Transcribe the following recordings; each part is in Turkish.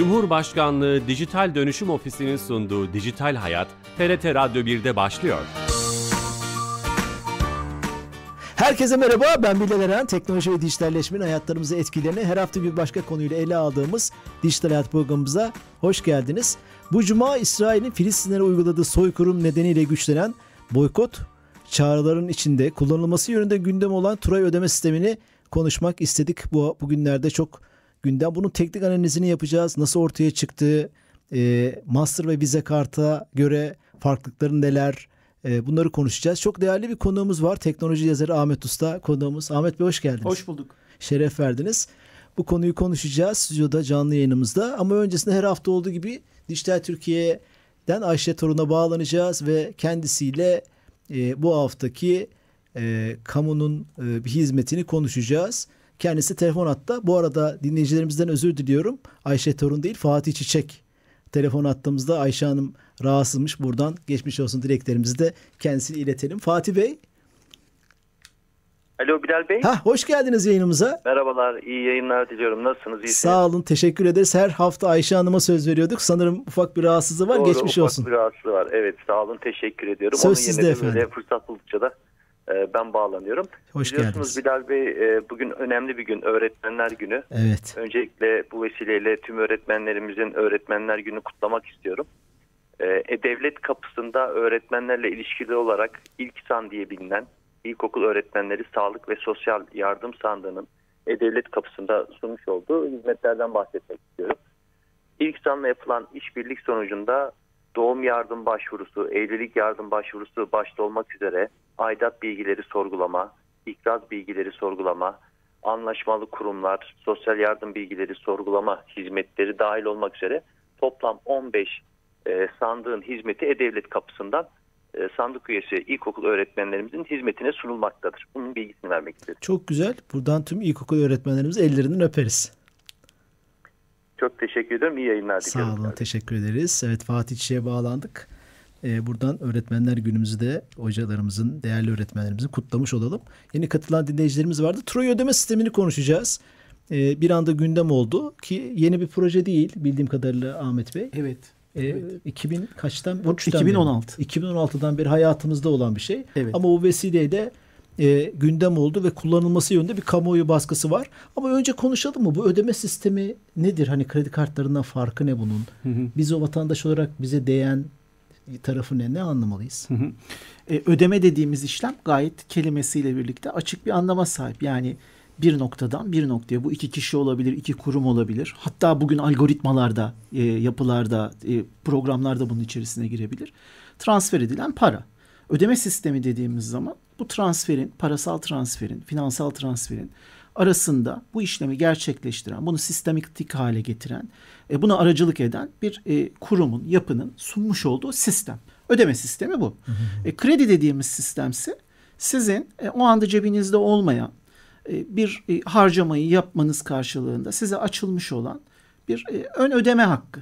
Cumhurbaşkanlığı Dijital Dönüşüm Ofisi'nin sunduğu Dijital Hayat, TRT Radyo 1'de başlıyor. Herkese merhaba, ben Bilal Eren. Teknoloji ve dijitalleşmenin hayatlarımızı etkilerini her hafta bir başka konuyla ele aldığımız Dijital Hayat programımıza hoş geldiniz. Bu cuma İsrail'in Filistinlere uyguladığı soykırım nedeniyle güçlenen boykot çağrıların içinde kullanılması yönünde gündem olan Turay ödeme sistemini konuşmak istedik. Bu bugünlerde çok Gündem bunun teknik analizini yapacağız. Nasıl ortaya çıktı? e, master ve vize karta göre farklılıkları neler, e, bunları konuşacağız. Çok değerli bir konuğumuz var. Teknoloji yazarı Ahmet Usta konuğumuz. Ahmet Bey hoş geldiniz. Hoş bulduk. Şeref verdiniz. Bu konuyu konuşacağız stüdyoda canlı yayınımızda. Ama öncesinde her hafta olduğu gibi Dijital Türkiye'den Ayşe Torun'a bağlanacağız ve kendisiyle e, bu haftaki e, kamunun e, bir hizmetini konuşacağız. Kendisi telefon attı. Bu arada dinleyicilerimizden özür diliyorum. Ayşe Torun değil Fatih Çiçek. Telefon attığımızda Ayşe Hanım rahatsızmış. Buradan geçmiş olsun dileklerimizi de kendisine iletelim. Fatih Bey. Alo Bilal Bey. Ha hoş geldiniz yayınımıza. Merhabalar, iyi yayınlar diliyorum. Nasılsınız? İyi Sağ olun, teşekkür ederiz. Her hafta Ayşe Hanım'a söz veriyorduk. Sanırım ufak bir rahatsızlığı var. Doğru, Geçmiş ufak olsun. Ufak bir rahatsızlığı var. Evet, sağ olun, teşekkür ediyorum. Söz Onun sizde efendim. Fırsat buldukça da ee, ben bağlanıyorum. Hoş Biliyorsunuz geldiniz. Bilal Bey e, bugün önemli bir gün Öğretmenler Günü. Evet. Öncelikle bu vesileyle tüm öğretmenlerimizin Öğretmenler Günü kutlamak istiyorum. E, ee, devlet kapısında öğretmenlerle ilişkili olarak ilk san diye bilinen ilkokul öğretmenleri sağlık ve sosyal yardım sandığının e-devlet kapısında sunmuş olduğu hizmetlerden bahsetmek istiyorum. İlk sanla yapılan işbirlik sonucunda doğum yardım başvurusu, evlilik yardım başvurusu başta olmak üzere aidat bilgileri sorgulama, ikraz bilgileri sorgulama, anlaşmalı kurumlar, sosyal yardım bilgileri sorgulama hizmetleri dahil olmak üzere toplam 15 e, sandığın hizmeti E-Devlet kapısından e, sandık üyesi ilkokul öğretmenlerimizin hizmetine sunulmaktadır. Bunun bilgisini vermek istedim. Çok güzel. Buradan tüm ilkokul öğretmenlerimiz ellerinden öperiz. Çok teşekkür ederim. İyi yayınlar diliyorum. Sağ olun. Abi. Teşekkür ederiz. Evet Fatih Çiçek'e bağlandık. Ee, buradan öğretmenler günümüzü de hocalarımızın, değerli öğretmenlerimizin kutlamış olalım. Yeni katılan dinleyicilerimiz vardı. Troy ödeme sistemini konuşacağız. Ee, bir anda gündem oldu ki yeni bir proje değil bildiğim kadarıyla Ahmet Bey. Evet. Ee, evet. 2000 kaçtan? 2016. Beri, 2016'dan beri hayatımızda olan bir şey. Evet. Ama bu vesileyle e, gündem oldu ve kullanılması yönünde bir kamuoyu baskısı var. Ama önce konuşalım mı? Bu ödeme sistemi nedir? Hani kredi kartlarından farkı ne bunun? Biz o vatandaş olarak bize değen tarafı ne? Ne anlamalıyız? E, ödeme dediğimiz işlem gayet kelimesiyle birlikte açık bir anlama sahip. Yani bir noktadan bir noktaya bu iki kişi olabilir, iki kurum olabilir. Hatta bugün algoritmalarda, e, yapılarda, e, programlarda bunun içerisine girebilir. Transfer edilen para. Ödeme sistemi dediğimiz zaman bu transferin, parasal transferin, finansal transferin arasında bu işlemi gerçekleştiren, bunu sistematik hale getiren, e, buna aracılık eden bir e, kurumun, yapının sunmuş olduğu sistem. Ödeme sistemi bu. E, kredi dediğimiz sistemse sizin e, o anda cebinizde olmayan e, bir e, harcamayı yapmanız karşılığında size açılmış olan bir e, ön ödeme hakkı.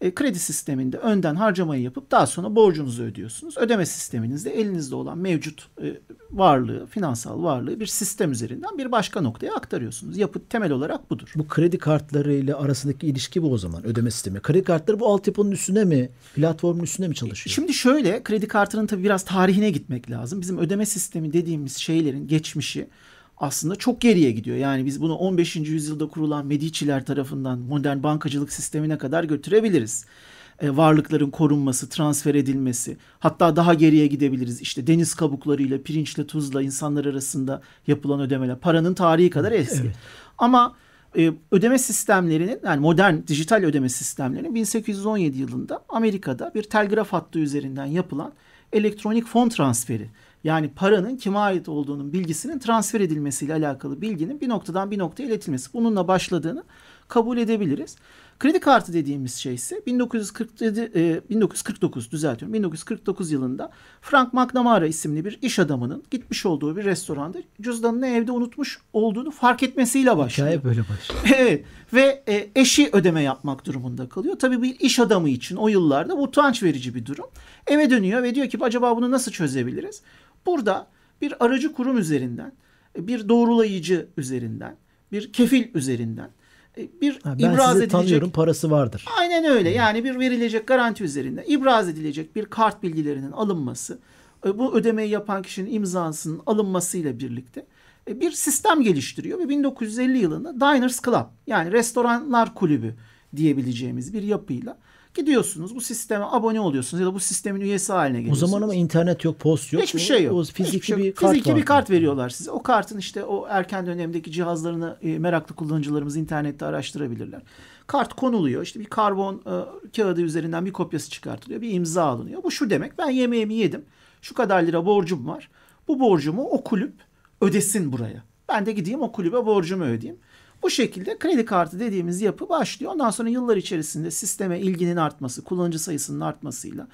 E, kredi sisteminde önden harcamayı yapıp daha sonra borcunuzu ödüyorsunuz. Ödeme sisteminizde elinizde olan mevcut e, varlığı, finansal varlığı bir sistem üzerinden bir başka noktaya aktarıyorsunuz. Yapı temel olarak budur. Bu kredi kartları ile arasındaki ilişki bu o zaman ödeme sistemi. Kredi kartları bu altyapının üstüne mi, platformun üstüne mi çalışıyor? Şimdi şöyle kredi kartının tabii biraz tarihine gitmek lazım. Bizim ödeme sistemi dediğimiz şeylerin geçmişi aslında çok geriye gidiyor. Yani biz bunu 15. yüzyılda kurulan Medici'ler tarafından modern bankacılık sistemine kadar götürebiliriz. E, varlıkların korunması, transfer edilmesi, hatta daha geriye gidebiliriz. İşte deniz kabuklarıyla, pirinçle, tuzla insanlar arasında yapılan ödemeler. Paranın tarihi kadar eski. Evet. Ama e, ödeme sistemlerinin yani modern dijital ödeme sistemlerinin 1817 yılında Amerika'da bir telgraf hattı üzerinden yapılan elektronik fon transferi yani paranın kime ait olduğunun bilgisinin transfer edilmesiyle alakalı bilginin bir noktadan bir noktaya iletilmesi. Bununla başladığını kabul edebiliriz. Kredi kartı dediğimiz şey ise 1947, e, 1949 düzeltiyorum 1949 yılında Frank McNamara isimli bir iş adamının gitmiş olduğu bir restoranda cüzdanını evde unutmuş olduğunu fark etmesiyle başlıyor. Hikaye böyle başlıyor. evet ve e, eşi ödeme yapmak durumunda kalıyor. Tabii bir iş adamı için o yıllarda utanç verici bir durum. Eve dönüyor ve diyor ki acaba bunu nasıl çözebiliriz? Burada bir aracı kurum üzerinden, bir doğrulayıcı üzerinden, bir kefil üzerinden e, bir ha, ben ibraz sizi edilecek tanıyorum parası vardır. Aynen öyle. Yani bir verilecek garanti üzerinde ibraz edilecek bir kart bilgilerinin alınması, e, bu ödemeyi yapan kişinin imzasının alınmasıyla birlikte e, bir sistem geliştiriyor ve 1950 yılında Diners Club yani restoranlar kulübü diyebileceğimiz bir yapıyla Gidiyorsunuz bu sisteme abone oluyorsunuz ya da bu sistemin üyesi haline geliyorsunuz. O zaman ama internet yok, post yok. Hiçbir şey yok. O fiziki şey yok. bir kart Fiziki var. bir kart veriyorlar size. O kartın işte o erken dönemdeki cihazlarını e, meraklı kullanıcılarımız internette araştırabilirler. Kart konuluyor. İşte bir karbon e, kağıdı üzerinden bir kopyası çıkartılıyor. Bir imza alınıyor. Bu şu demek. Ben yemeğimi yedim. Şu kadar lira borcum var. Bu borcumu o kulüp ödesin buraya. Ben de gideyim o kulübe borcumu ödeyeyim. Bu şekilde kredi kartı dediğimiz yapı başlıyor. Ondan sonra yıllar içerisinde sisteme ilginin artması, kullanıcı sayısının artmasıyla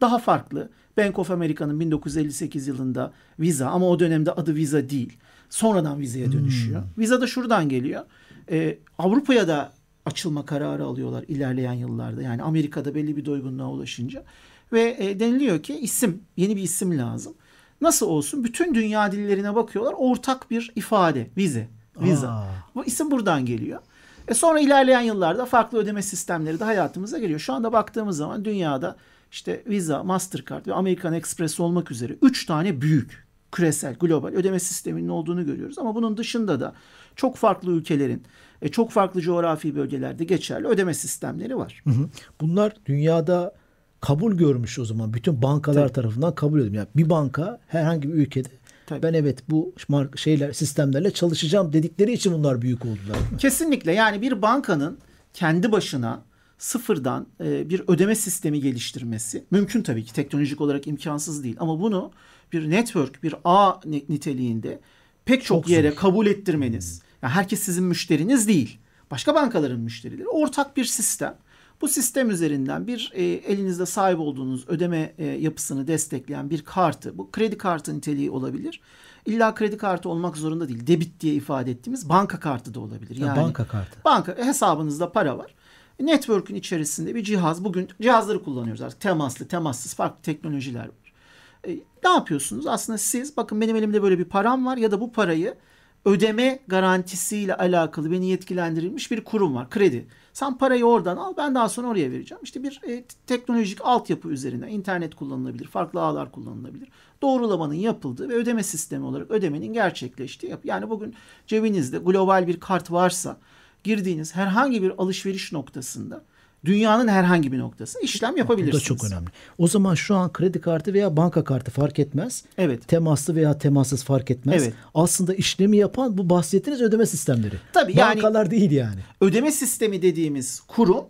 daha farklı. Bank of America'nın 1958 yılında Visa ama o dönemde adı Visa değil. Sonradan Visa'ya dönüşüyor. Hmm. Visa da şuradan geliyor. Ee, Avrupa'ya da açılma kararı alıyorlar ilerleyen yıllarda. Yani Amerika'da belli bir doygunluğa ulaşınca. Ve e, deniliyor ki isim, yeni bir isim lazım. Nasıl olsun? Bütün dünya dillerine bakıyorlar. Ortak bir ifade, vize. Visa. Bu isim buradan geliyor. E sonra ilerleyen yıllarda farklı ödeme sistemleri de hayatımıza geliyor. Şu anda baktığımız zaman dünyada işte Visa, Mastercard ve American Express olmak üzere 3 tane büyük küresel, global ödeme sisteminin olduğunu görüyoruz. Ama bunun dışında da çok farklı ülkelerin, e, çok farklı coğrafi bölgelerde geçerli ödeme sistemleri var. Hı hı. Bunlar dünyada kabul görmüş o zaman. Bütün bankalar Tabii. tarafından kabul edilmiş. Yani bir banka herhangi bir ülkede Tabii. Ben evet bu şeyler sistemlerle çalışacağım dedikleri için bunlar büyük oldular. Kesinlikle yani bir bankanın kendi başına sıfırdan e, bir ödeme sistemi geliştirmesi mümkün tabii ki teknolojik olarak imkansız değil ama bunu bir network bir ağ niteliğinde pek çok, çok yere zor. kabul ettirmeniz hmm. yani herkes sizin müşteriniz değil başka bankaların müşterileri ortak bir sistem bu sistem üzerinden bir e, elinizde sahip olduğunuz ödeme e, yapısını destekleyen bir kartı, bu kredi kartı niteliği olabilir. İlla kredi kartı olmak zorunda değil. Debit diye ifade ettiğimiz banka kartı da olabilir. Yani ya banka kartı. Banka e, hesabınızda para var. E, network'ün içerisinde bir cihaz. Bugün cihazları kullanıyoruz artık. Temaslı, temassız farklı teknolojiler var. E, ne yapıyorsunuz? Aslında siz bakın benim elimde böyle bir param var ya da bu parayı ödeme garantisiyle alakalı beni yetkilendirilmiş bir kurum var. Kredi. Sen parayı oradan al ben daha sonra oraya vereceğim. İşte bir e, teknolojik altyapı üzerinden internet kullanılabilir, farklı ağlar kullanılabilir. Doğrulamanın yapıldığı ve ödeme sistemi olarak ödemenin gerçekleştiği yap. Yani bugün cebinizde global bir kart varsa girdiğiniz herhangi bir alışveriş noktasında dünyanın herhangi bir noktasına işlem yapabilirsiniz. Bu da çok önemli. O zaman şu an kredi kartı veya banka kartı fark etmez. Evet. Temaslı veya temassız fark etmez. Evet. Aslında işlemi yapan bu bahsettiğiniz ödeme sistemleri. Tabii Bankalar yani. Bankalar değil yani. Ödeme sistemi dediğimiz kurum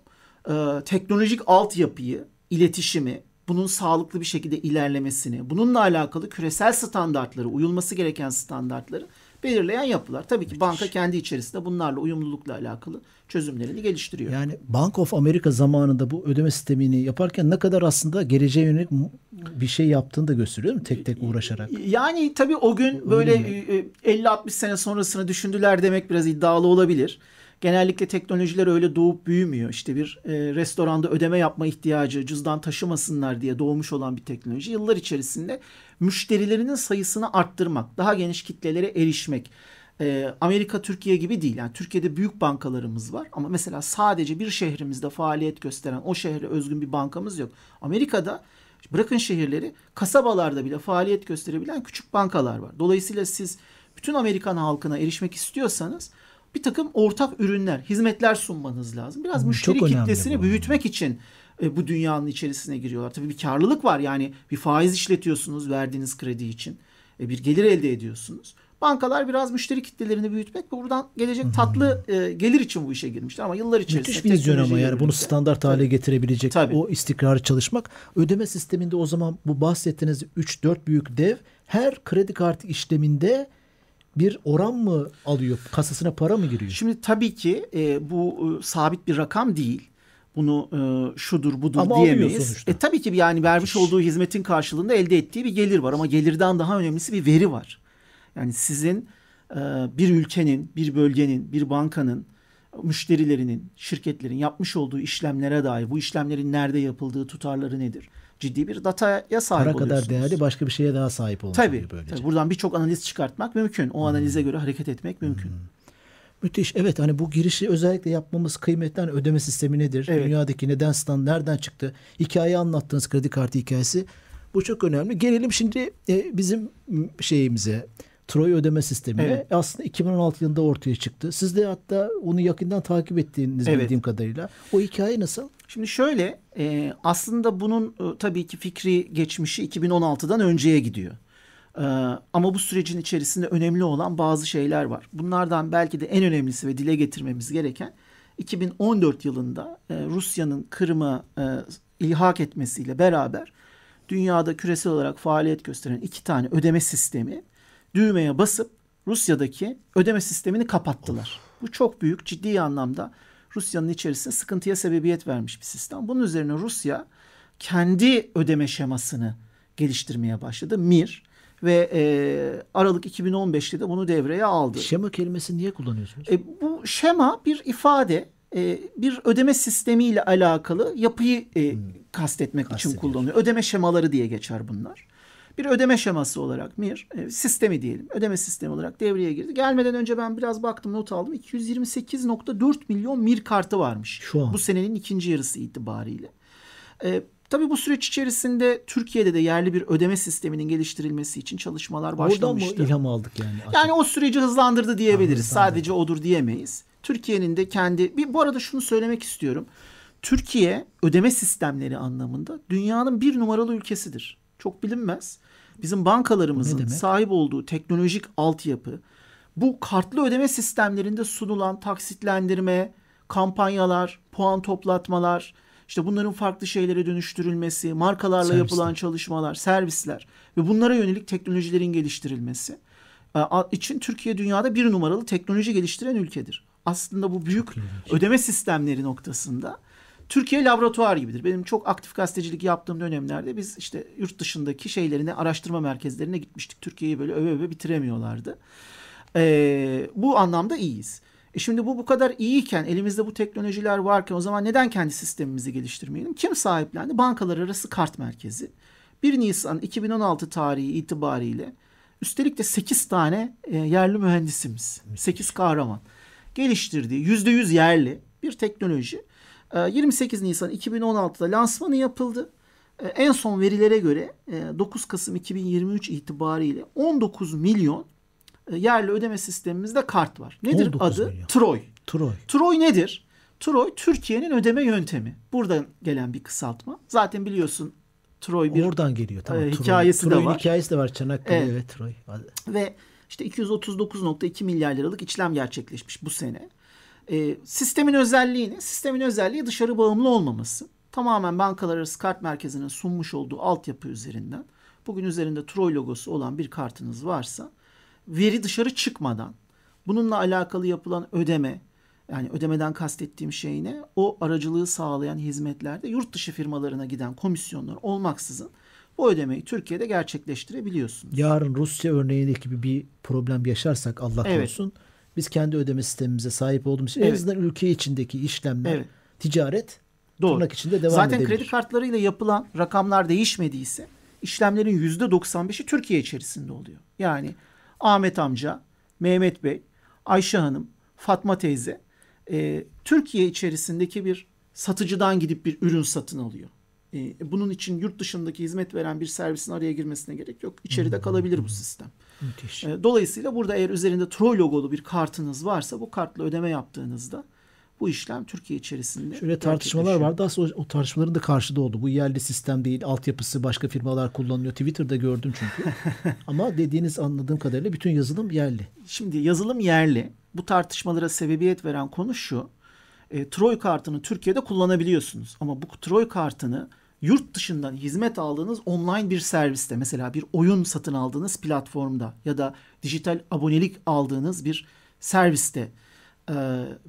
e, teknolojik altyapıyı, iletişimi, bunun sağlıklı bir şekilde ilerlemesini, bununla alakalı küresel standartları, uyulması gereken standartları belirleyen yapılar. Tabii ki Müthiş. banka kendi içerisinde bunlarla uyumlulukla alakalı çözümlerini geliştiriyor. Yani Bank of America zamanında bu ödeme sistemini yaparken ne kadar aslında geleceğe yönelik bir şey yaptığını da gösteriyor mu tek tek e, e, uğraşarak? Yani tabii o gün böyle 50-60 e, sene sonrasını düşündüler demek biraz iddialı olabilir. Genellikle teknolojiler öyle doğup büyümüyor. İşte bir restoranda ödeme yapma ihtiyacı cüzdan taşımasınlar diye doğmuş olan bir teknoloji yıllar içerisinde müşterilerinin sayısını arttırmak, daha geniş kitlelere erişmek e, Amerika Türkiye gibi değil. Yani Türkiye'de büyük bankalarımız var ama mesela sadece bir şehrimizde faaliyet gösteren o şehre özgün bir bankamız yok. Amerika'da bırakın şehirleri kasabalarda bile faaliyet gösterebilen küçük bankalar var. Dolayısıyla siz bütün Amerikan halkına erişmek istiyorsanız bir takım ortak ürünler, hizmetler sunmanız lazım. Biraz Hı, hmm, müşteri kitlesini büyütmek için e, bu dünyanın içerisine giriyorlar. Tabii bir karlılık var yani bir faiz işletiyorsunuz verdiğiniz kredi için. E, bir gelir elde ediyorsunuz. Bankalar biraz müşteri kitlelerini büyütmek ve buradan gelecek tatlı e, gelir için bu işe girmişler ama yıllar içerisinde. Müthiş bir vizyon ama yani bunu standart hale Tabii. getirebilecek Tabii. o istikrarı çalışmak. Ödeme sisteminde o zaman bu bahsettiğiniz 3-4 büyük dev her kredi kartı işleminde bir oran mı alıyor? Kasasına para mı giriyor? Şimdi tabii ki e, bu e, sabit bir rakam değil. Bunu e, şudur budur ama diyemeyiz. E, tabii ki yani vermiş olduğu hizmetin karşılığında elde ettiği bir gelir var. Ama gelirden daha önemlisi bir veri var. Yani sizin e, bir ülkenin, bir bölgenin, bir bankanın, müşterilerinin, şirketlerin yapmış olduğu işlemlere dair bu işlemlerin nerede yapıldığı tutarları nedir? Ciddi bir dataya sahip Para oluyorsunuz. kadar değerli başka bir şeye daha sahip olmak tabii, böylece. Tabii buradan birçok analiz çıkartmak mümkün. O hmm. analize göre hareket etmek mümkün. Hmm. Müthiş. Evet hani bu girişi özellikle yapmamız kıymetli hani ödeme sistemi nedir? Evet. Dünyadaki neden stand nereden çıktı? Hikayeyi anlattığınız kredi kartı hikayesi. Bu çok önemli. Gelelim şimdi e, bizim şeyimize, Troy ödeme sistemi evet. aslında 2016 yılında ortaya çıktı. Siz de hatta onu yakından takip ettiğiniz evet. bildiğim kadarıyla. O hikaye nasıl? Şimdi şöyle e, aslında bunun e, tabii ki fikri geçmişi 2016'dan önceye gidiyor. E, ama bu sürecin içerisinde önemli olan bazı şeyler var. Bunlardan belki de en önemlisi ve dile getirmemiz gereken 2014 yılında e, Rusya'nın Kırım'a e, ilhak etmesiyle beraber dünyada küresel olarak faaliyet gösteren iki tane ödeme sistemi düğmeye basıp Rusya'daki ödeme sistemini kapattılar. Of. Bu çok büyük ciddi anlamda Rusya'nın içerisinde sıkıntıya sebebiyet vermiş bir sistem. Bunun üzerine Rusya kendi ödeme şemasını geliştirmeye başladı. Mir ve e, Aralık 2015'te de bunu devreye aldı. Şema kelimesini niye kullanıyorsunuz? E, bu şema bir ifade, e, bir ödeme sistemiyle alakalı yapıyı e, hmm. kastetmek için kullanılıyor. Ödeme şemaları diye geçer bunlar bir ödeme şeması olarak MIR e, sistemi diyelim. Ödeme sistemi olarak devreye girdi. Gelmeden önce ben biraz baktım not aldım. 228.4 milyon MIR kartı varmış. Şu an. Bu senenin ikinci yarısı itibariyle. E, Tabii bu süreç içerisinde Türkiye'de de yerli bir ödeme sisteminin geliştirilmesi için çalışmalar başlamıştı. Oradan mı ilham aldık yani? Artık. Yani o süreci hızlandırdı diyebiliriz. Hızlandırdı. Sadece odur diyemeyiz. Türkiye'nin de kendi... Bir, bu arada şunu söylemek istiyorum. Türkiye ödeme sistemleri anlamında dünyanın bir numaralı ülkesidir çok bilinmez. Bizim bankalarımızın sahip olduğu teknolojik altyapı, bu kartlı ödeme sistemlerinde sunulan taksitlendirme, kampanyalar, puan toplatmalar, işte bunların farklı şeylere dönüştürülmesi, markalarla servisler. yapılan çalışmalar, servisler ve bunlara yönelik teknolojilerin geliştirilmesi e, için Türkiye dünyada bir numaralı teknoloji geliştiren ülkedir. Aslında bu büyük ödeme sistemleri noktasında Türkiye laboratuvar gibidir. Benim çok aktif gazetecilik yaptığım dönemlerde biz işte yurt dışındaki şeylerine, araştırma merkezlerine gitmiştik. Türkiye'yi böyle öve öve bitiremiyorlardı. Ee, bu anlamda iyiyiz. E şimdi bu bu kadar iyiyken, elimizde bu teknolojiler varken o zaman neden kendi sistemimizi geliştirmeyelim? Kim sahiplendi? Bankalar Arası Kart Merkezi. 1 Nisan 2016 tarihi itibariyle üstelik de 8 tane e, yerli mühendisimiz, 8 kahraman geliştirdiği %100 yerli bir teknoloji 28 ee, Nisan 2016'da lansmanı yapıldı. Ee, en son verilere göre 9 e, Kasım 2023 itibariyle 19 milyon e, yerli ödeme sistemimizde kart var. Nedir adı? Milyon. Troy. Troy. Troy nedir? Troy Türkiye'nin ödeme yöntemi. Buradan gelen bir kısaltma. Zaten biliyorsun Troy bir Oradan geliyor tamam. E, hikayesi Troy. de var. hikayesi de var Çanakkale evet. ve Troy. Ve işte 239.2 milyar liralık işlem gerçekleşmiş bu sene. E, sistemin özelliğini, sistemin özelliği dışarı bağımlı olmaması. Tamamen bankalar arası kart merkezinin sunmuş olduğu altyapı üzerinden. Bugün üzerinde Troy logosu olan bir kartınız varsa veri dışarı çıkmadan bununla alakalı yapılan ödeme yani ödemeden kastettiğim şey ne? O aracılığı sağlayan hizmetlerde yurt dışı firmalarına giden komisyonlar olmaksızın bu ödemeyi Türkiye'de gerçekleştirebiliyorsunuz. Yarın Rusya örneğindeki gibi bir problem yaşarsak Allah evet. korusun biz kendi ödeme sistemimize sahip olduğumuz için evet. en azından ülke içindeki işlemler, evet. ticaret Doğru. tırnak içinde devam Zaten edebilir. kredi kartlarıyla yapılan rakamlar değişmediyse işlemlerin yüzde 95'i Türkiye içerisinde oluyor. Yani Ahmet amca, Mehmet Bey, Ayşe Hanım, Fatma teyze e, Türkiye içerisindeki bir satıcıdan gidip bir ürün satın alıyor. E, bunun için yurt dışındaki hizmet veren bir servisin araya girmesine gerek yok. İçeride hmm. kalabilir bu sistem. Müthiş. Ee, dolayısıyla burada eğer üzerinde Troy logolu bir kartınız varsa bu kartla ödeme yaptığınızda bu işlem Türkiye içerisinde. Şöyle tartışmalar vardı. Aslında o tartışmaların da karşıda oldu. Bu yerli sistem değil, altyapısı başka firmalar kullanıyor. Twitter'da gördüm çünkü. Ama dediğiniz anladığım kadarıyla bütün yazılım yerli. Şimdi yazılım yerli. Bu tartışmalara sebebiyet veren konu şu. E, Troy kartını Türkiye'de kullanabiliyorsunuz. Ama bu Troy kartını yurt dışından hizmet aldığınız online bir serviste mesela bir oyun satın aldığınız platformda ya da dijital abonelik aldığınız bir serviste e,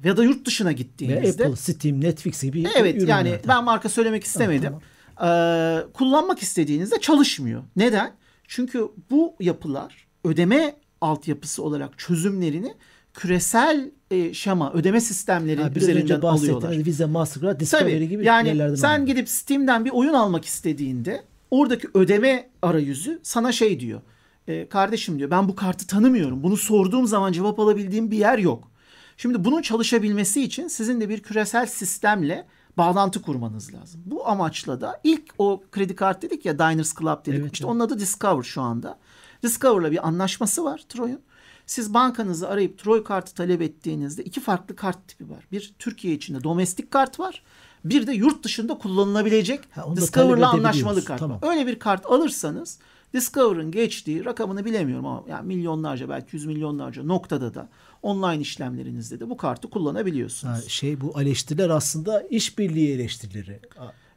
ya da yurt dışına gittiğinizde. Apple, Steam, Netflix gibi Evet ürünlerden. yani ben marka söylemek istemedim. Ha, tamam. e, kullanmak istediğinizde çalışmıyor. Neden? Çünkü bu yapılar ödeme altyapısı olarak çözümlerini küresel e, şama ödeme sistemleri ha, üzerinden alıyorlar. Hani Visa, Mastercard, Discovery Tabii, gibi yani yerlerden sen alıyor. gidip Steam'den bir oyun almak istediğinde oradaki ödeme arayüzü sana şey diyor. E, kardeşim diyor ben bu kartı tanımıyorum. Bunu sorduğum zaman cevap alabildiğim bir yer yok. Şimdi bunun çalışabilmesi için sizin de bir küresel sistemle bağlantı kurmanız lazım. Bu amaçla da ilk o kredi kart dedik ya Diners Club dedik. Evet, işte evet. onun adı Discover şu anda. Discover'la bir anlaşması var Troy'un. Siz bankanızı arayıp Troy kartı talep ettiğinizde iki farklı kart tipi var. Bir Türkiye içinde domestik kart var. Bir de yurt dışında kullanılabilecek ha, Discover'la anlaşmalı kart tamam. Öyle bir kart alırsanız Discover'ın geçtiği rakamını bilemiyorum ama yani milyonlarca belki yüz milyonlarca noktada da online işlemlerinizde de bu kartı kullanabiliyorsunuz. Ha, şey bu eleştiriler aslında işbirliği eleştirileri.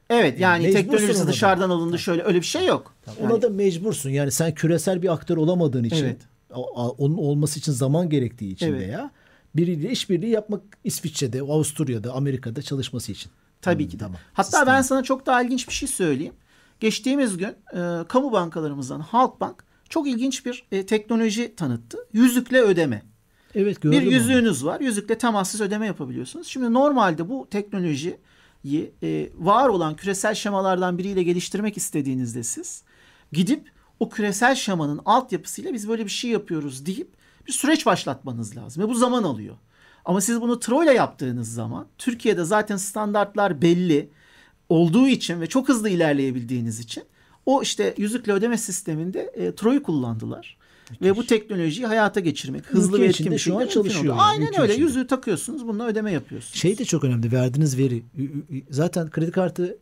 Evet yani mecbursun teknolojisi dışarıdan da. alındı tamam. şöyle öyle bir şey yok. Tamam. Yani, ona da mecbursun yani sen küresel bir aktör olamadığın için. Evet onun olması için zaman gerektiği için evet. veya biriyle işbirliği yapmak İsviçre'de, Avusturya'da, Amerika'da çalışması için. Tabii hmm, ki Tamam. Hatta Sistem. ben sana çok daha ilginç bir şey söyleyeyim. Geçtiğimiz gün e, kamu bankalarımızdan Halkbank çok ilginç bir e, teknoloji tanıttı. Yüzükle ödeme. Evet gördüm. Bir yüzüğünüz onu. var. Yüzükle temassız ödeme yapabiliyorsunuz. Şimdi normalde bu teknolojiyi e, var olan küresel şemalardan biriyle geliştirmek istediğinizde siz gidip o küresel şamanın altyapısıyla biz böyle bir şey yapıyoruz deyip bir süreç başlatmanız lazım. Ve bu zaman alıyor. Ama siz bunu TRO ile yaptığınız zaman Türkiye'de zaten standartlar belli olduğu için ve çok hızlı ilerleyebildiğiniz için o işte yüzükle ödeme sisteminde e, TRO'yu kullandılar. Müthiş. Ve bu teknolojiyi hayata geçirmek. Hızlı Ülke ve etkin şu an çalışıyor. Aynen Ülke öyle. Içinde. Yüzüğü takıyorsunuz. Bununla ödeme yapıyorsunuz. Şey de çok önemli. Verdiğiniz veri. Zaten kredi kartı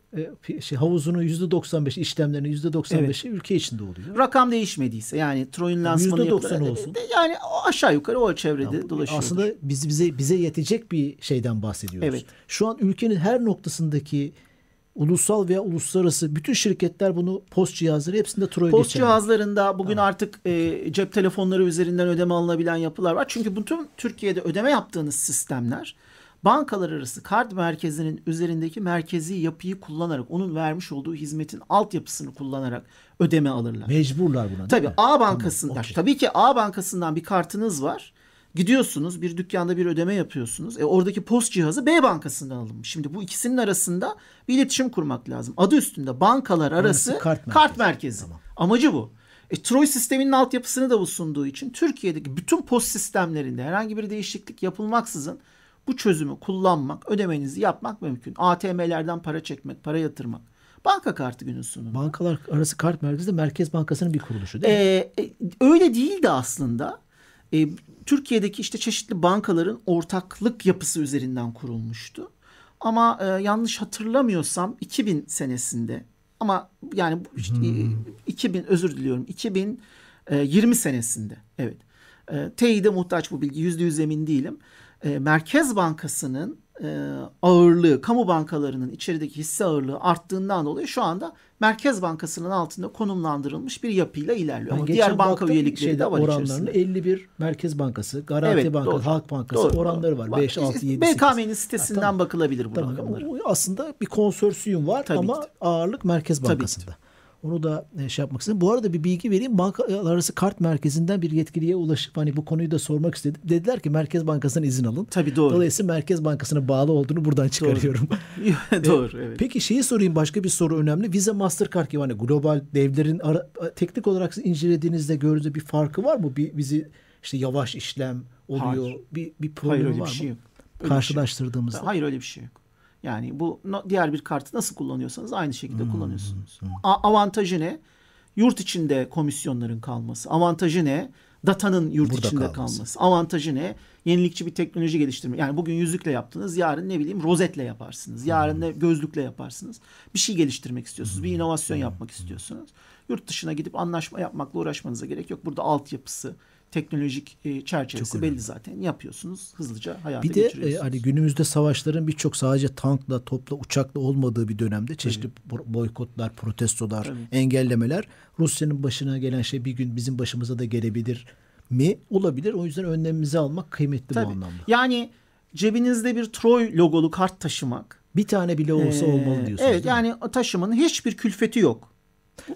e, şey, havuzunun %95 işlemlerinin %95'i evet. ülke içinde oluyor. Rakam değişmediyse yani Troy'un lansmanı %90 olsun. E, e, yani aşağı yukarı o çevrede yani, dolaşıyor. Aslında biz bize bize yetecek bir şeyden bahsediyoruz. Evet. Şu an ülkenin her noktasındaki Ulusal veya uluslararası bütün şirketler bunu post cihazları hepsinde Troy Post geçerli. cihazlarında bugün ha. artık e, cep telefonları üzerinden ödeme alınabilen yapılar var. Çünkü bütün Türkiye'de ödeme yaptığınız sistemler bankalar arası kart merkezinin üzerindeki merkezi yapıyı kullanarak onun vermiş olduğu hizmetin altyapısını kullanarak ödeme alırlar. Mecburlar buna. Tabii A bankasından. Tamam, okay. Tabii ki A bankasından bir kartınız var. Gidiyorsunuz bir dükkanda bir ödeme yapıyorsunuz. E oradaki post cihazı B bankasından alınmış. Şimdi bu ikisinin arasında bir iletişim kurmak lazım. Adı üstünde bankalar arası Orası kart merkezi. Kart merkezi. Tamam. Amacı bu. E, Troy sisteminin altyapısını da bu sunduğu için Türkiye'deki bütün post sistemlerinde herhangi bir değişiklik yapılmaksızın bu çözümü kullanmak, ödemenizi yapmak mümkün. ATM'lerden para çekmek, para yatırmak. Banka kartı günün sonunda. Bankalar arası kart merkezi de Merkez Bankası'nın bir kuruluşu değil mi? Ee, öyle değildi aslında e, Türkiye'deki işte çeşitli bankaların ortaklık yapısı üzerinden kurulmuştu. Ama e, yanlış hatırlamıyorsam 2000 senesinde ama yani işte, e, hmm. 2000 özür diliyorum 2020 e, senesinde evet. E, teyide muhtaç bu bilgi yüzde yüz emin değilim. E, Merkez Bankası'nın e, ağırlığı, kamu bankalarının içerideki hisse ağırlığı arttığından dolayı şu anda Merkez Bankası'nın altında konumlandırılmış bir yapıyla ilerliyor. Ama diğer banka üyelikleri de var oranlarını içerisinde. 51 Merkez Bankası, Garanti evet, Bankası, doğru. Halk Bankası doğru, oranları doğru. var. 5, 6, 7, 8. BKM'nin sitesinden ha, tamam. bakılabilir bu tamam. rakamlar. Aslında bir konsorsiyum var Tabii ama ki. ağırlık Merkez Bankası'nda. Tabii ki. Onu da e, şey yapmak istedim. Bu arada bir bilgi vereyim. Bankalar kart merkezinden bir yetkiliye ulaşıp hani bu konuyu da sormak istedim. Dediler ki Merkez Bankası'ndan izin alın. Tabii doğru. Dolayısıyla Merkez Bankası'na bağlı olduğunu buradan çıkarıyorum. Doğru. evet. Peki şeyi sorayım başka bir soru önemli. Visa Mastercard gibi hani global devlerin ara, teknik olarak incelediğinizde gördüğünüzde bir farkı var mı? Bir bizi işte yavaş işlem oluyor. Hayır. Bir, bir problem Hayır, öyle var şey bir mı? şey yok. Öyle Karşılaştırdığımızda. Şey yok. Hayır öyle bir şey yok. Yani bu diğer bir kartı nasıl kullanıyorsanız aynı şekilde hmm. kullanıyorsunuz. Hmm. A- avantajı ne? Yurt içinde komisyonların kalması. Avantajı ne? Datanın yurt Burada içinde kalması. kalması. Avantajı ne? Yenilikçi bir teknoloji geliştirme. Yani bugün yüzükle yaptınız, yarın ne bileyim rozetle yaparsınız. Yarın hmm. ne gözlükle yaparsınız. Bir şey geliştirmek istiyorsunuz, hmm. bir inovasyon hmm. yapmak istiyorsunuz. Yurt dışına gidip anlaşma yapmakla uğraşmanıza gerek yok. Burada altyapısı, teknolojik e, çerçevesi belli zaten. Yapıyorsunuz hızlıca hayata bir geçiriyorsunuz. Bir de e, hani günümüzde savaşların birçok sadece tankla, topla, uçakla olmadığı bir dönemde çeşitli Tabii. boykotlar, protestolar, Tabii. engellemeler Rusya'nın başına gelen şey bir gün bizim başımıza da gelebilir mi? Olabilir. O yüzden önlemimizi almak kıymetli Tabii. bu anlamda. Yani cebinizde bir Troy logolu kart taşımak. Bir tane bile olsa ee, olmalı diyorsunuz. Evet yani taşımanın hiçbir külfeti yok.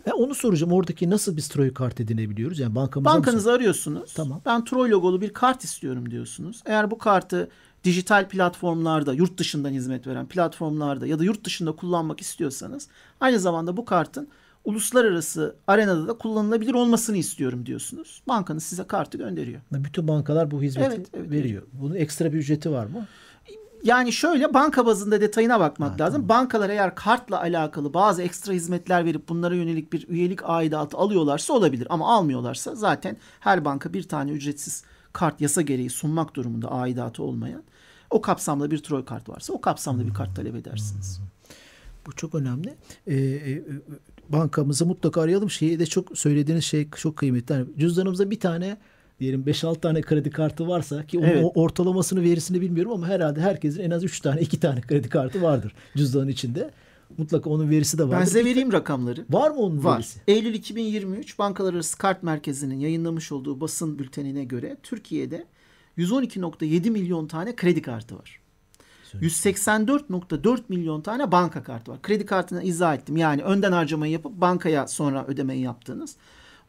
Ben onu soracağım. Oradaki nasıl biz Troy kart edinebiliyoruz? Yani bankamıza Bankanızı arıyorsunuz. Tamam. Ben Troy logolu bir kart istiyorum diyorsunuz. Eğer bu kartı dijital platformlarda, yurt dışından hizmet veren platformlarda ya da yurt dışında kullanmak istiyorsanız aynı zamanda bu kartın uluslararası arenada da kullanılabilir olmasını istiyorum diyorsunuz. Bankanız size kartı gönderiyor. Bütün bankalar bu hizmeti evet, evet, veriyor. Evet. Bunun ekstra bir ücreti var mı? Yani şöyle banka bazında detayına bakmak ha, lazım. Tamam. Bankalar eğer kartla alakalı bazı ekstra hizmetler verip bunlara yönelik bir üyelik aidatı alıyorlarsa olabilir. Ama almıyorlarsa zaten her banka bir tane ücretsiz kart yasa gereği sunmak durumunda aidatı olmayan. O kapsamda bir troy kart varsa o kapsamda bir kart talep edersiniz. Hmm. Bu çok önemli. Ee, e, e, bankamızı mutlaka arayalım. Şeyi de çok söylediğiniz şey çok kıymetli. Yani cüzdanımıza bir tane diyelim 5-6 tane kredi kartı varsa ki onun evet. ortalamasını verisini bilmiyorum ama herhalde herkesin en az 3 tane 2 tane kredi kartı vardır cüzdanın içinde. Mutlaka onun verisi de vardır. Ben size vereyim rakamları. Var mı onun var. verisi? Eylül 2023 Bankalar Arası Kart Merkezi'nin yayınlamış olduğu basın bültenine göre Türkiye'de 112.7 milyon tane kredi kartı var. 184.4 milyon tane banka kartı var. Kredi kartına izah ettim. Yani önden harcamayı yapıp bankaya sonra ödemeyi yaptığınız.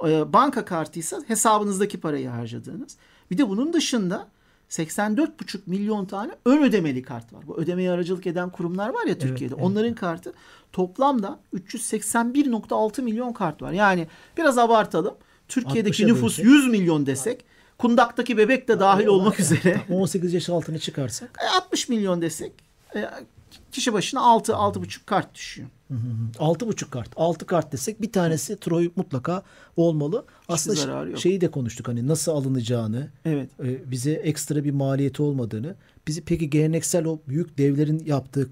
Ee, banka kartıysa hesabınızdaki parayı harcadığınız. Bir de bunun dışında 84,5 milyon tane ön ödemeli kart var. Bu ödemeye aracılık eden kurumlar var ya Türkiye'de. Evet, evet. Onların kartı toplamda 381,6 milyon kart var. Yani biraz abartalım. Türkiye'deki nüfus 100 milyon desek kundaktaki bebek de dahil olmak üzere. 18 yaş altını çıkarsak. 60 e, milyon desek e, kişi başına 6 6,5 kart düşüyor. Altı buçuk kart. Altı kart desek bir tanesi Troy mutlaka olmalı. Aslında şeyi de konuştuk hani nasıl alınacağını. Evet. E, bize ekstra bir maliyeti olmadığını. Bizi peki geleneksel o büyük devlerin yaptığı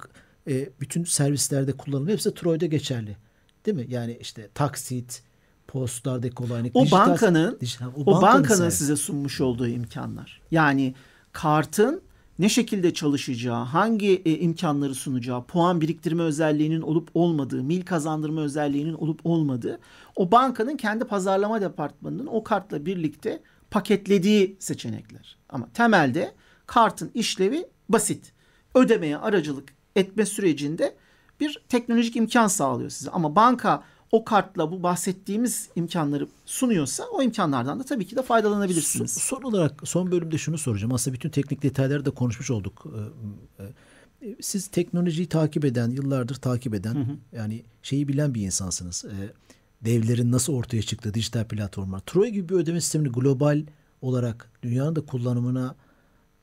e, bütün servislerde kullanılan hepsi Troy'da geçerli. Değil mi? Yani işte taksit, postlardaki kolaylık. O dijital, bankanın dijital, o, o bankanın, bankanın size sunmuş olduğu imkanlar. Yani kartın ne şekilde çalışacağı, hangi e, imkanları sunacağı, puan biriktirme özelliğinin olup olmadığı, mil kazandırma özelliğinin olup olmadığı o bankanın kendi pazarlama departmanının o kartla birlikte paketlediği seçenekler. Ama temelde kartın işlevi basit. Ödemeye aracılık etme sürecinde bir teknolojik imkan sağlıyor size. Ama banka o kartla bu bahsettiğimiz imkanları sunuyorsa o imkanlardan da tabii ki de faydalanabilirsiniz. Son, son olarak son bölümde şunu soracağım. Aslında bütün teknik detayları da konuşmuş olduk. Ee, e, e, siz teknolojiyi takip eden, yıllardır takip eden, hı hı. yani şeyi bilen bir insansınız. Ee, devlerin nasıl ortaya çıktı? dijital platformlar. Troy gibi bir ödeme sistemini global olarak dünyanın da kullanımına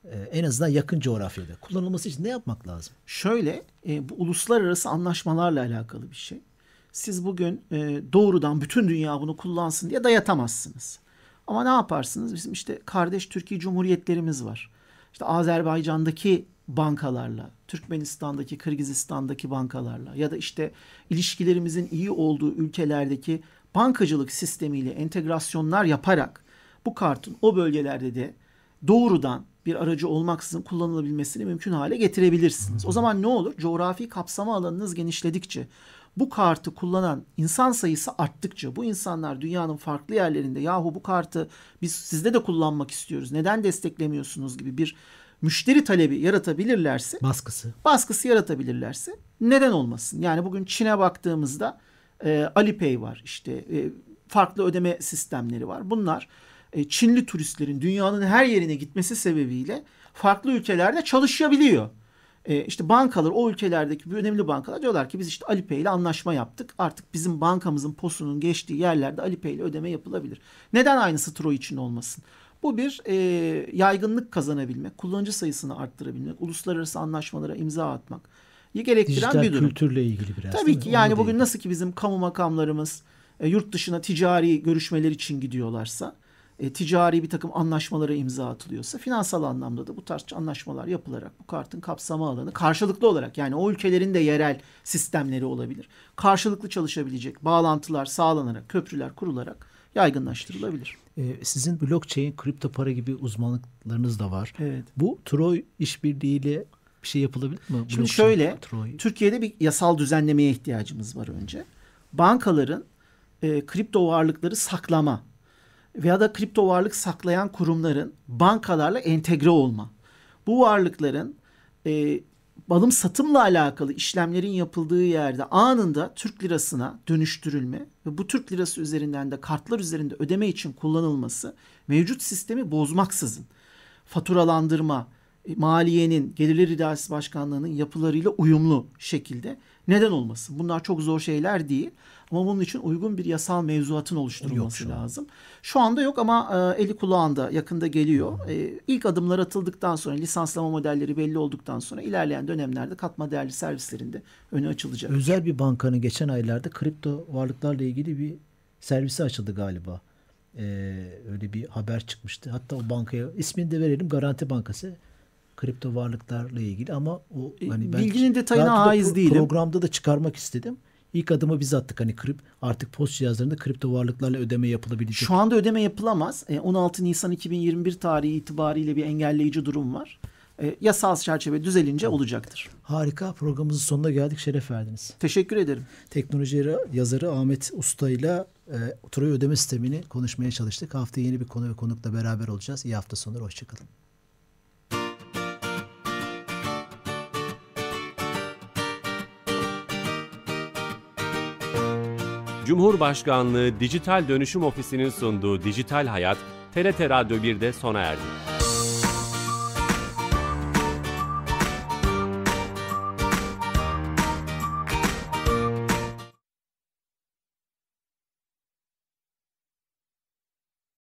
e, en azından yakın coğrafyada kullanılması için ne yapmak lazım? Şöyle, bu uluslararası anlaşmalarla alakalı bir şey siz bugün e, doğrudan bütün dünya bunu kullansın diye dayatamazsınız. Ama ne yaparsınız? Bizim işte kardeş Türkiye Cumhuriyetlerimiz var. İşte Azerbaycan'daki bankalarla, Türkmenistan'daki, Kırgızistan'daki bankalarla ya da işte ilişkilerimizin iyi olduğu ülkelerdeki bankacılık sistemiyle entegrasyonlar yaparak bu kartın o bölgelerde de doğrudan bir aracı olmaksızın kullanılabilmesini mümkün hale getirebilirsiniz. O zaman ne olur? Coğrafi kapsama alanınız genişledikçe, bu kartı kullanan insan sayısı arttıkça bu insanlar dünyanın farklı yerlerinde yahu bu kartı biz sizde de kullanmak istiyoruz. Neden desteklemiyorsunuz gibi bir müşteri talebi yaratabilirlerse baskısı baskısı yaratabilirlerse neden olmasın? Yani bugün Çin'e baktığımızda e, Alipay var işte e, farklı ödeme sistemleri var. Bunlar e, Çinli turistlerin dünyanın her yerine gitmesi sebebiyle farklı ülkelerde çalışabiliyor. E, işte bankalar o ülkelerdeki önemli bankalar diyorlar ki biz işte Alipay ile anlaşma yaptık. Artık bizim bankamızın posunun geçtiği yerlerde Alipay ile ödeme yapılabilir. Neden aynısı Tro için olmasın? Bu bir e, yaygınlık kazanabilmek, kullanıcı sayısını arttırabilmek, uluslararası anlaşmalara imza atmak gerektiren Dijital bir durum. kültürle ilgili biraz. Tabii ki yani bugün değil. nasıl ki bizim kamu makamlarımız e, yurt dışına ticari görüşmeler için gidiyorlarsa e, ticari bir takım anlaşmalara imza atılıyorsa finansal anlamda da bu tarz anlaşmalar yapılarak bu kartın kapsama alanı karşılıklı olarak yani o ülkelerin de yerel sistemleri olabilir. Karşılıklı çalışabilecek bağlantılar sağlanarak, köprüler kurularak yaygınlaştırılabilir. E, sizin blockchain, kripto para gibi uzmanlıklarınız da var. Evet. Bu Troy işbirliğiyle bir şey yapılabilir mi? Şimdi şöyle, Troy. Türkiye'de bir yasal düzenlemeye ihtiyacımız var önce. Bankaların e, kripto varlıkları saklama veya da kripto varlık saklayan kurumların bankalarla entegre olma. Bu varlıkların e, alım satımla alakalı işlemlerin yapıldığı yerde anında Türk lirasına dönüştürülme ve bu Türk lirası üzerinden de kartlar üzerinde ödeme için kullanılması mevcut sistemi bozmaksızın faturalandırma, e, maliyenin, gelirler idaresi başkanlığının yapılarıyla uyumlu şekilde neden olmasın? Bunlar çok zor şeyler değil. Ama bunun için uygun bir yasal mevzuatın oluşturulması lazım. Şu anda yok ama e, eli kulağında yakında geliyor. E, ilk adımlar atıldıktan sonra lisanslama modelleri belli olduktan sonra ilerleyen dönemlerde katma değerli servislerinde önü açılacak. Özel bir bankanın geçen aylarda kripto varlıklarla ilgili bir servisi açıldı galiba. E, öyle bir haber çıkmıştı. Hatta o bankaya ismini de verelim Garanti Bankası kripto varlıklarla ilgili ama o e, hani ben bilginin detayına haiz değilim. Programda da çıkarmak istedim. İlk adımı biz attık. Hani krip, artık post cihazlarında kripto varlıklarla ödeme yapılabilecek. Şu anda ödeme yapılamaz. 16 e, Nisan 2021 tarihi itibariyle bir engelleyici durum var. E, yasal çerçeve düzelince olacaktır. Harika. Programımızın sonuna geldik. Şeref verdiniz. Teşekkür ederim. Teknoloji yazarı Ahmet Usta ile Troy ödeme sistemini konuşmaya çalıştık. Haftaya yeni bir konu ve konukla beraber olacağız. İyi hafta sonları. Hoşçakalın. Cumhurbaşkanlığı Dijital Dönüşüm Ofisi'nin sunduğu Dijital Hayat, TRT Radyo 1'de sona erdi.